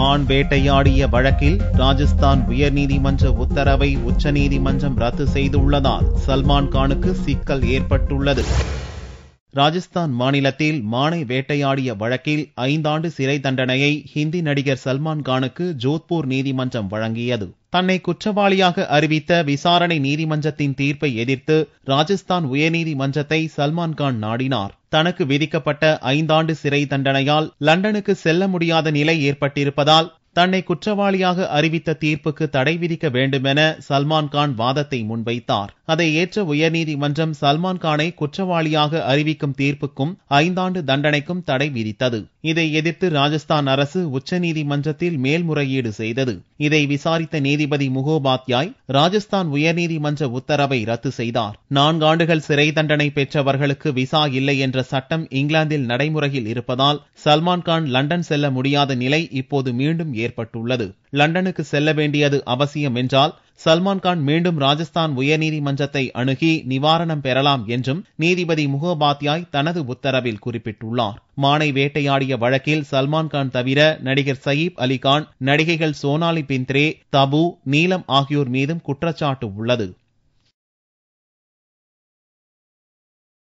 மான் வேட்டையாடிய வழக்கில் ராஜஸ்தான் உயர்நீதிமன்ற உத்தரவை உச்சநீதிமன்றம் ரத்து செய்துள்ளதால் சல்மான் கானுக்கு சிக்கல் ஏற்பட்டுள்ளது ராஜஸ்தான் மாநிலத்தில் மானை வேட்டையாடிய வழக்கில் ஐந்தாண்டு சிறை தண்டனையை ஹிந்தி நடிகர் சல்மான் கானுக்கு ஜோத்பூர் நீதிமன்றம் வழங்கியது தன்னை குற்றவாளியாக அறிவித்த விசாரணை நீதிமன்றத்தின் தீர்ப்பை எதிர்த்து ராஜஸ்தான் உயர்நீதிமன்றத்தை சல்மான் கான் நாடினார் தனக்கு விதிக்கப்பட்ட ஐந்தாண்டு சிறை தண்டனையால் லண்டனுக்கு செல்ல முடியாத நிலை ஏற்பட்டிருப்பதால் தன்னை குற்றவாளியாக அறிவித்த தீர்ப்புக்கு தடை விதிக்க வேண்டுமென சல்மான் கான் வாதத்தை முன்வைத்தார் அதை ஏற்ற உயர்நீதிமன்றம் சல்மான் கானை குற்றவாளியாக அறிவிக்கும் தீர்ப்புக்கும் ஐந்தாண்டு தண்டனைக்கும் தடை விதித்தது இதை எதிர்த்து ராஜஸ்தான் அரசு உச்சநீதிமன்றத்தில் மேல்முறையீடு செய்தது இதை விசாரித்த நீதிபதி முகோபாத்யாய் ராஜஸ்தான் உயர்நீதிமன்ற உத்தரவை ரத்து செய்தார் நான்காண்டுகள் சிறை தண்டனை பெற்றவர்களுக்கு விசா இல்லை என்ற சட்டம் இங்கிலாந்தில் நடைமுறையில் இருப்பதால் சல்மான் கான் லண்டன் செல்ல முடியாத நிலை இப்போது மீண்டும் ஏற்பட்டுள்ளது லண்டனுக்கு செல்ல வேண்டியது அவசியம் என்றால் சல்மான்கான் மீண்டும் ராஜஸ்தான் உயர்நீதிமன்றத்தை அணுகி நிவாரணம் பெறலாம் என்றும் நீதிபதி முகோபாத்யாய் தனது உத்தரவில் குறிப்பிட்டுள்ளார் மானை வேட்டையாடிய வழக்கில் சல்மான்கான் தவிர நடிகர் சயீப் அலிகான் நடிகைகள் சோனாலி பிந்த்ரே தபு நீலம் ஆகியோர் மீதும் குற்றச்சாட்டு உள்ளது